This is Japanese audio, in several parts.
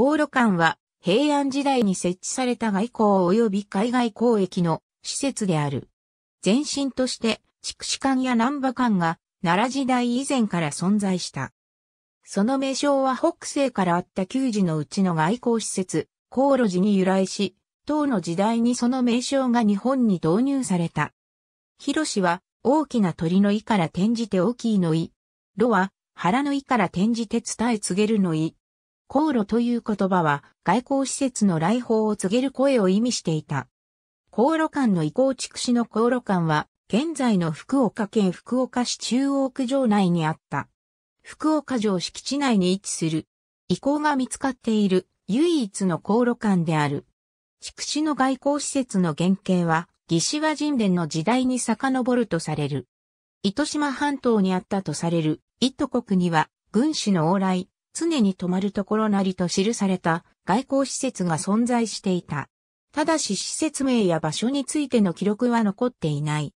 航路間は平安時代に設置された外交及び海外交易の施設である。前身として筑紫館や南波間が奈良時代以前から存在した。その名称は北西からあった旧時のうちの外交施設、航路寺に由来し、唐の時代にその名称が日本に導入された。広氏は大きな鳥の意から転じて大きいの意。炉は腹の意から転じて伝え告げるの意。航路という言葉は外交施設の来訪を告げる声を意味していた。航路間の移行筑紫の航路間は現在の福岡県福岡市中央区城内にあった。福岡城敷地内に位置する移行が見つかっている唯一の航路間である。筑紫の外交施設の原型は義志和神殿の時代に遡るとされる。糸島半島にあったとされる、糸国には軍師の往来、常に泊まるところなりと記された外交施設が存在していた。ただし施設名や場所についての記録は残っていない。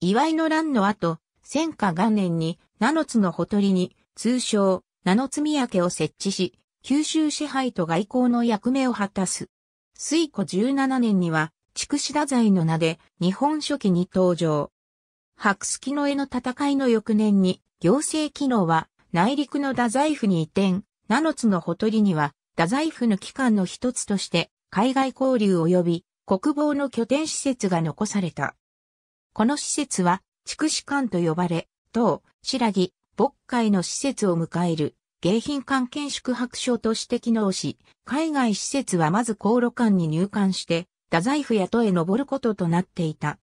祝いの乱の後、戦火元年に、七つのほとりに、通称、七つ宮家を設置し、九州支配と外交の役目を果たす。水戸17年には、筑紫太宰の名で、日本書紀に登場。白月の絵の戦いの翌年に、行政機能は、内陸の太宰府に移転、七つのほとりには、太宰府の機関の一つとして、海外交流及び国防の拠点施設が残された。この施設は、筑紫館と呼ばれ、当、白木、牧会の施設を迎える、迎賓館兼宿泊所として機能し、海外施設はまず航路館に入館して、太宰府や都へ登ることとなっていた。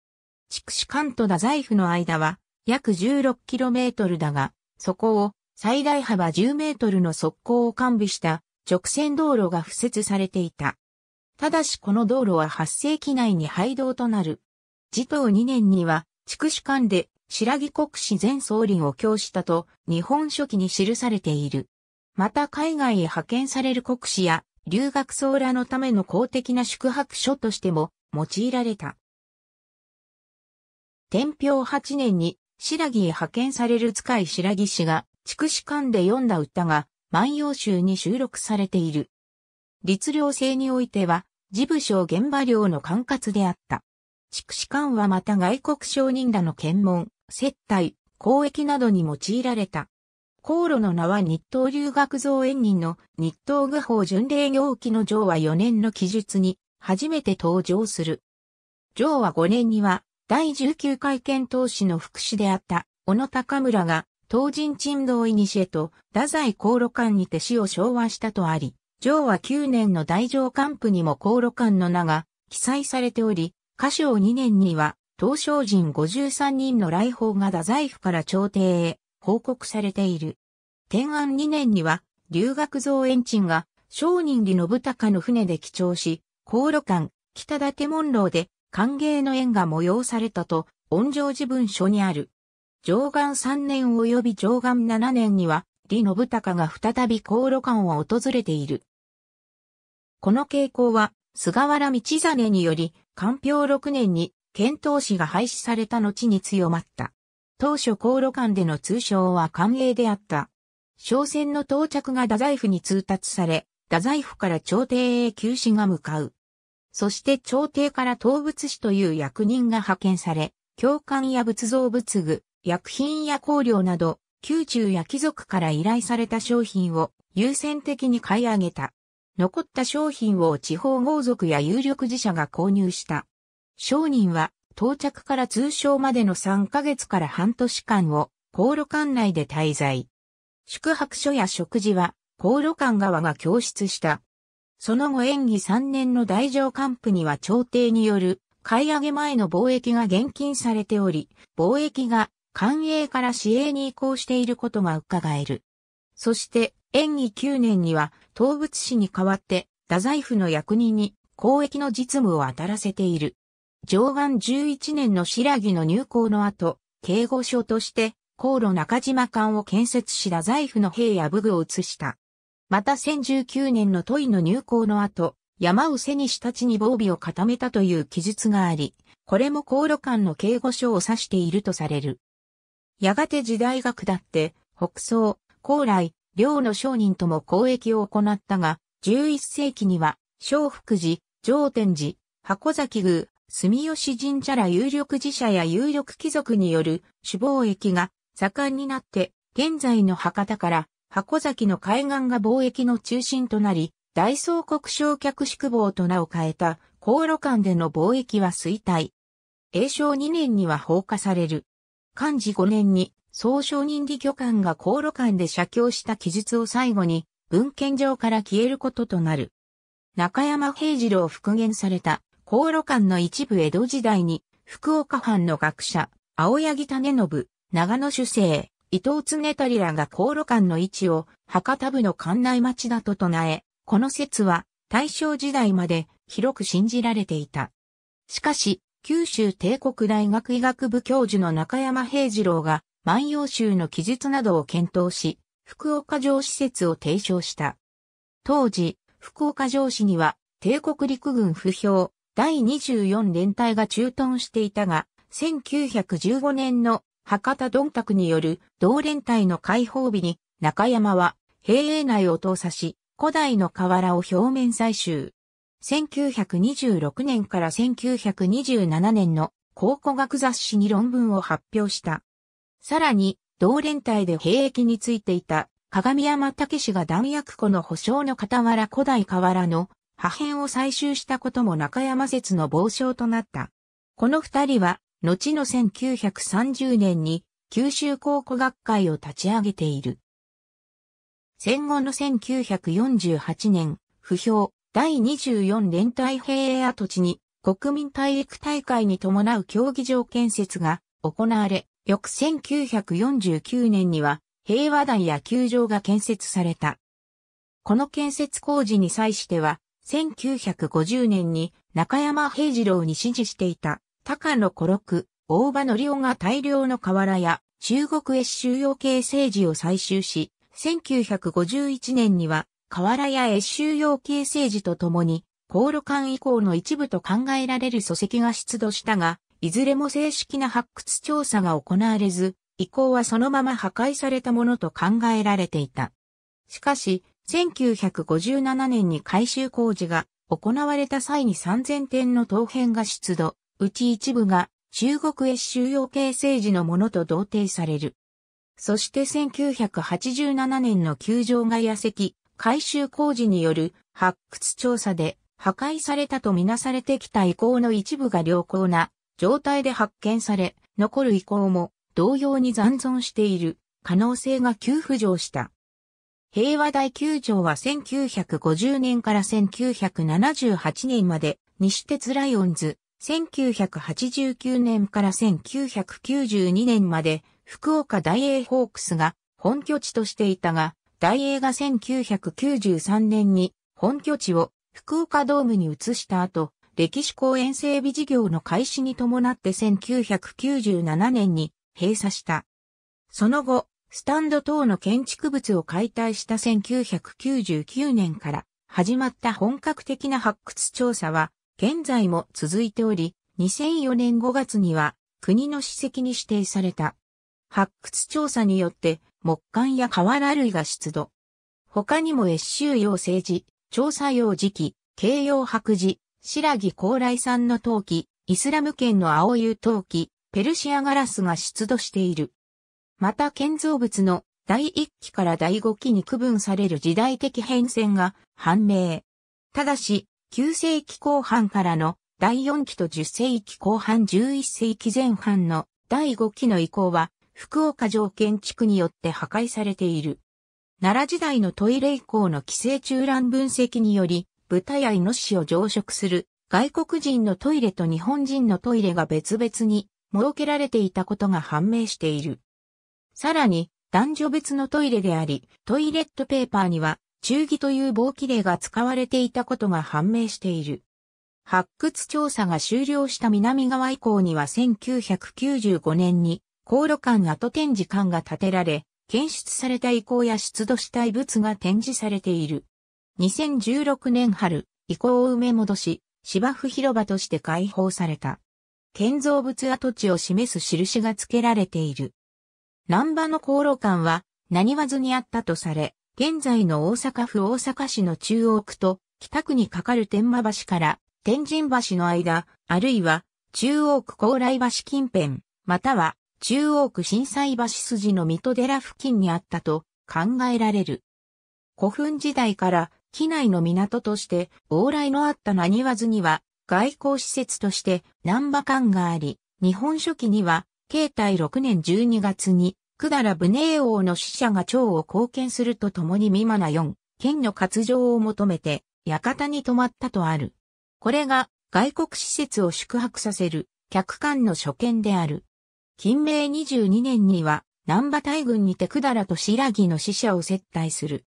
筑紫館と太宰府の間は、約 16km だが、そこを最大幅10メートルの速攻を完備した直線道路が敷設されていた。ただしこの道路は8世紀内に廃道となる。児頭2年には、筑紫館で白木国史全総林を教したと日本書紀に記されている。また海外へ派遣される国史や留学僧らのための公的な宿泊所としても用いられた。天平8年に白木へ派遣される使い白木氏が筑紫館で読んだ歌が万葉集に収録されている。律令制においては、事務省現場領の管轄であった。畜士官はまた外国商人らの検問、接待、交易などに用いられた。航路の名は日東留学造園人の日東具法巡礼行記の上は4年の記述に初めて登場する。上は5年には第19回検討士の副士であった小野高村が東人沈道いにしへと、太宰航路館にて死を昭和したとあり、上和9年の大乗官府にも航路館の名が記載されており、歌唱2年には、東証人53人の来訪が太宰府から朝廷へ報告されている。天安2年には、留学増援賃が、商人李信孝の船で帰朝し、航路館、北立門楼で、歓迎の宴が催されたと、恩情寺文書にある。上岸3年及び上岸7年には、李信孝が再び航路館を訪れている。この傾向は、菅原道真により、官票6年に、遣唐使が廃止された後に強まった。当初航路館での通称は官営であった。商船の到着が太宰府に通達され、太宰府から朝廷へ休止が向かう。そして朝廷から東仏師という役人が派遣され、教官や仏像仏具、薬品や香料など、宮中や貴族から依頼された商品を優先的に買い上げた。残った商品を地方豪族や有力自社が購入した。商人は到着から通商までの3ヶ月から半年間を航路館内で滞在。宿泊所や食事は航路館側が供出した。その後演技3年の大乗官府には朝廷による買い上げ前の貿易が現金されており、貿易が官営から市営に移行していることが伺える。そして、延義9年には、東仏市に代わって、太宰府の役人に公益の実務を当たらせている。上岸11年の白木の入港の後、警護所として、航路中島間を建設し太宰府の兵や武具を移した。また1019年の都井の入港の後、山を背にした地に防備を固めたという記述があり、これも航路間の警護所を指しているとされる。やがて時代が下って、北宋、高麗、両の商人とも交易を行ったが、11世紀には、昭福寺、上天寺、箱崎宮、住吉神社ら有力寺社や有力貴族による主貿易が盛んになって、現在の博多から箱崎の海岸が貿易の中心となり、大宋国商客宿坊と名を変えた航路間での貿易は衰退。永正2年には放火される。漢字5年に、総承認理巨漢が航路間で写経した記述を最後に、文献上から消えることとなる。中山平次郎復元された、航路間の一部江戸時代に、福岡藩の学者、青柳種信、長野主生、伊藤常足らが航路間の位置を博多部の館内町だと唱え、この説は大正時代まで広く信じられていた。しかし、九州帝国大学医学部教授の中山平次郎が、万葉集の記述などを検討し、福岡城施設を提唱した。当時、福岡城市には、帝国陸軍不評、第24連隊が駐屯していたが、1915年の博多ドンタクによる同連隊の解放日に、中山は、平営内を投査し、古代の河原を表面採集。1926年から1927年の考古学雑誌に論文を発表した。さらに、同連帯で兵役についていた鏡山武氏が弾薬庫の保証の傍ら古代河原の破片を採集したことも中山説の傍証となった。この二人は、後の1930年に九州考古学会を立ち上げている。戦後の1948年、不評、第24連隊兵跡地に国民体育大会に伴う競技場建設が行われ、翌1949年には平和台野球場が建設された。この建設工事に際しては、1950年に中山平次郎に指示していた高野小六、大場の夫が大量の瓦や中国越収容形政治を採集し、1951年には河原や越州洋形成時とともに、航路間以降の一部と考えられる礎石が出土したが、いずれも正式な発掘調査が行われず、以降はそのまま破壊されたものと考えられていた。しかし、1957年に改修工事が行われた際に3000点の陶片が出土、うち一部が中国越州洋形成時のものと同定される。そして1987年の球場外野石、改修工事による発掘調査で破壊されたとみなされてきた遺構の一部が良好な状態で発見され、残る遺構も同様に残存している可能性が急浮上した。平和大球場は1950年から1978年まで西鉄ライオンズ、1989年から1992年まで福岡大英ホークスが本拠地としていたが、大映が1993年に本拠地を福岡ドームに移した後、歴史公園整備事業の開始に伴って1997年に閉鎖した。その後、スタンド等の建築物を解体した1999年から始まった本格的な発掘調査は現在も続いており、2004年5月には国の史跡に指定された。発掘調査によって木管や瓦類が出土。他にも越州用政治、調査用時期、慶用白磁、白木高麗産の陶器、イスラム圏の青湯陶器、ペルシアガラスが出土している。また建造物の第1期から第5期に区分される時代的変遷が判明。ただし、9世紀後半からの第4期と10世紀後半11世紀前半の第5期の移行は福岡城建築によって破壊されている。奈良時代のトイレ以降の寄生虫乱分析により、豚やイノシシを常食する外国人のトイレと日本人のトイレが別々に設けられていたことが判明している。さらに、男女別のトイレであり、トイレットペーパーには、中義という棒切れが使われていたことが判明している。発掘調査が終了した南側以降には1995年に航路間跡展示館が建てられ、検出された遺構や出土した遺物が展示されている。2016年春、遺構を埋め戻し、芝生広場として開放された。建造物跡地を示す印が付けられている。南波の航路間は、何わずにあったとされ、現在の大阪府大阪市の中央区と北区に架かる天馬橋から天神橋の間、あるいは中央区高麗橋近辺、または中央区震災橋筋の水戸寺付近にあったと考えられる。古墳時代から機内の港として往来のあった何和津には外交施設として南波館があり、日本書紀には、慶太6年12月に、百済武寧王の使者が蝶を貢献するとともに未馬な四、県の割譲を求めて、館に泊まったとある。これが外国施設を宿泊させる客館の所見である。近明22年には、南波大軍にて百らと白木の死者を接待する。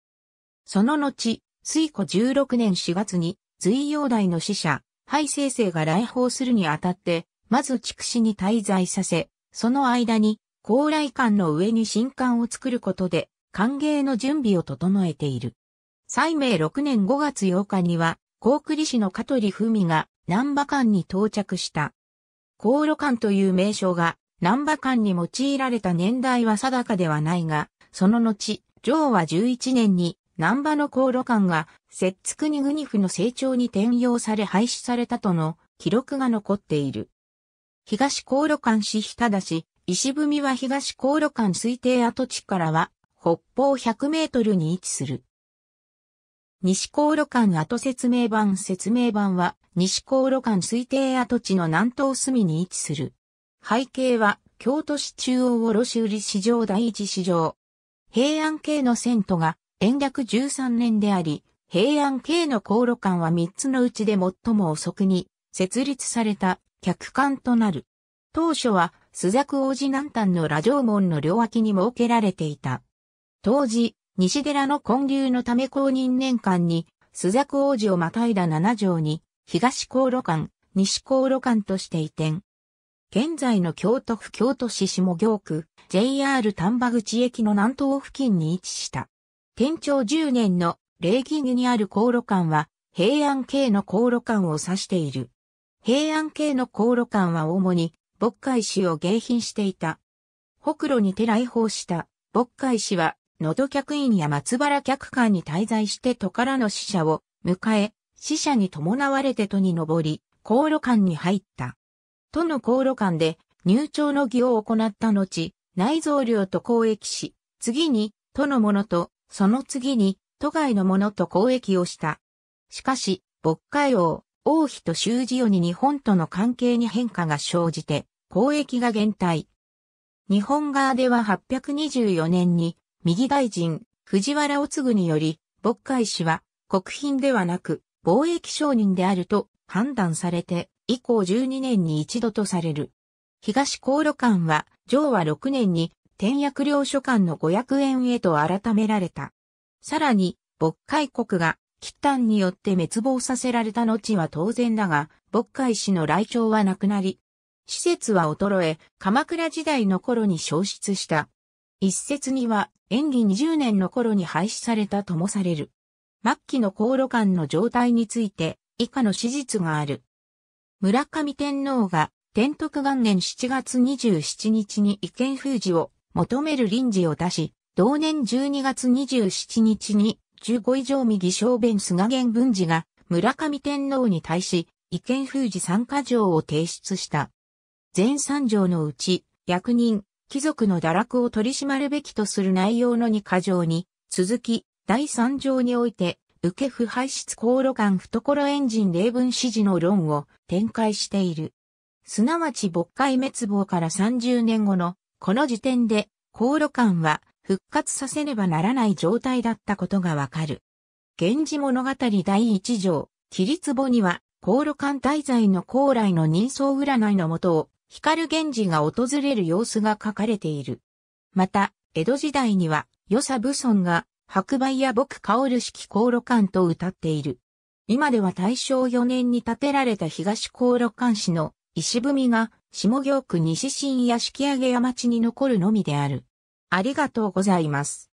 その後、水庫16年4月に、随陽大の死者、廃生生が来訪するにあたって、まず筑紫に滞在させ、その間に、高麗館の上に新館を作ることで、歓迎の準備を整えている。西明6年5月8日には、高栗市の香取文が南波館に到着した。高炉館という名称が難波間に用いられた年代は定かではないが、その後、上は11年に難波の航路間が、摂津国国府の成長に転用され廃止されたとの記録が残っている。東航路間市日ただし、石踏みは東航路間推定跡地からは、北方100メートルに位置する。西航路間跡説明板説明板は、西航路間推定跡地の南東隅に位置する。背景は京都市中央卸売市場第一市場。平安系の遷都が延暦13年であり、平安系の航路間は3つのうちで最も遅くに設立された客館となる。当初は須雀王子南端の羅城門の両脇に設けられていた。当時、西寺の建立のため公認年間に、須雀王子をまたいだ7条に、東航路間、西航路間として移転。現在の京都府京都市下京区 JR 丹波口駅の南東付近に位置した。天長10年の礼儀儀にある航路間は平安系の航路間を指している。平安系の航路間は主に牧海市を迎賓していた。北路にて来訪した牧海市は野戸客員や松原客間に滞在して都からの死者を迎え、死者に伴われて都に登り、航路間に入った。との航路間で入庁の儀を行った後、内蔵領と交易し、次に、都のものと、その次に、都外のものと交易をした。しかし、渤海王、王妃と修士よに日本との関係に変化が生じて、交易が減退。日本側では824年に、右大臣、藤原おぐにより、渤海氏は、国賓ではなく、貿易商人であると判断されて、以降12年に一度とされる。東航路館は、昭和6年に、天薬領書館の500円へと改められた。さらに、渤海国が、喫炭によって滅亡させられた後は当然だが、渤海市の来庁はなくなり、施設は衰え、鎌倉時代の頃に消失した。一説には、演技20年の頃に廃止されたともされる。末期の航路館の状態について、以下の史実がある。村上天皇が天徳元年7月27日に意見封じを求める臨時を出し、同年12月27日に15以上右小弁菅原文治が村上天皇に対し意見封じ参加条を提出した。全3条のうち、役人、貴族の堕落を取り締まるべきとする内容の2箇条に、続き、第3条において、受け不排出航路間懐エンジン例文指示の論を展開している。すなわち勃海滅亡から30年後のこの時点で航路間は復活させねばならない状態だったことがわかる。源氏物語第一条、霧壺には航路間滞在の高麗の人相占いのもとを光源氏が訪れる様子が書かれている。また、江戸時代には、与謝武村が白梅や僕香る式航路館と歌っている。今では大正4年に建てられた東航路館市の石踏みが下行区西新屋敷上山地に残るのみである。ありがとうございます。